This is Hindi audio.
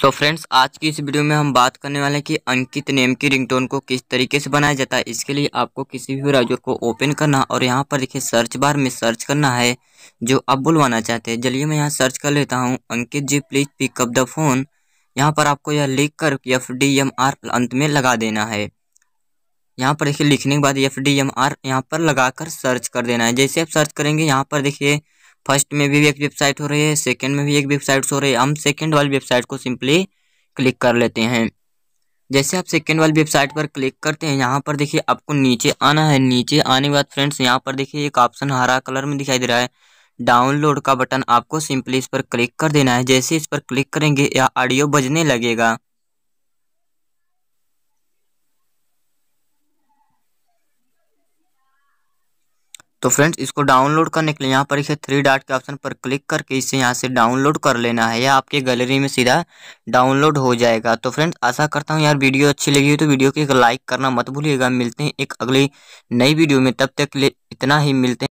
सो so फ्रेंड्स आज की इस वीडियो में हम बात करने वाले हैं कि अंकित नेम की रिंगटोन को किस तरीके से बनाया जाता है इसके लिए आपको किसी भी ब्राउजर को ओपन करना और यहाँ पर देखिए सर्च बार में सर्च करना है जो आप बुलवाना चाहते हैं चलिए मैं यहाँ सर्च कर लेता हूँ Ankit ji please pick up the phone यहाँ पर आपको यह लिख कर एफ डी एम आर अंत में लगा देना है यहाँ पर देखिए लिखने के बाद एफ डी एम आर यहाँ पर लगा कर सर्च कर देना है जैसे आप सर्च करेंगे यहाँ पर देखिए फर्स्ट में भी एक वेबसाइट हो रही है सेकंड में भी एक वेबसाइट हो रही है हम सेकंड वाली वेबसाइट को सिंपली क्लिक कर लेते हैं जैसे आप सेकेंड वाली वेबसाइट पर क्लिक करते हैं यहाँ पर देखिए आपको नीचे आना है नीचे आने के बाद फ्रेंड्स यहाँ पर देखिए एक ऑप्शन हरा कलर में दिखाई दे रहा है डाउनलोड का बटन आपको सिंपली इस पर क्लिक कर देना है जैसे इस पर क्लिक करेंगे या ऑडियो बजने लगेगा तो फ्रेंड्स इसको डाउनलोड करने के लिए यहाँ पर इसे थ्री डाट के ऑप्शन पर क्लिक करके इसे यहाँ से डाउनलोड कर लेना है या आपके गैलरी में सीधा डाउनलोड हो जाएगा तो फ्रेंड्स आशा करता हूँ यार वीडियो अच्छी लगी हो तो वीडियो को एक लाइक करना मत भूलिएगा मिलते हैं एक अगली नई वीडियो में तब तक के लिए इतना ही मिलते हैं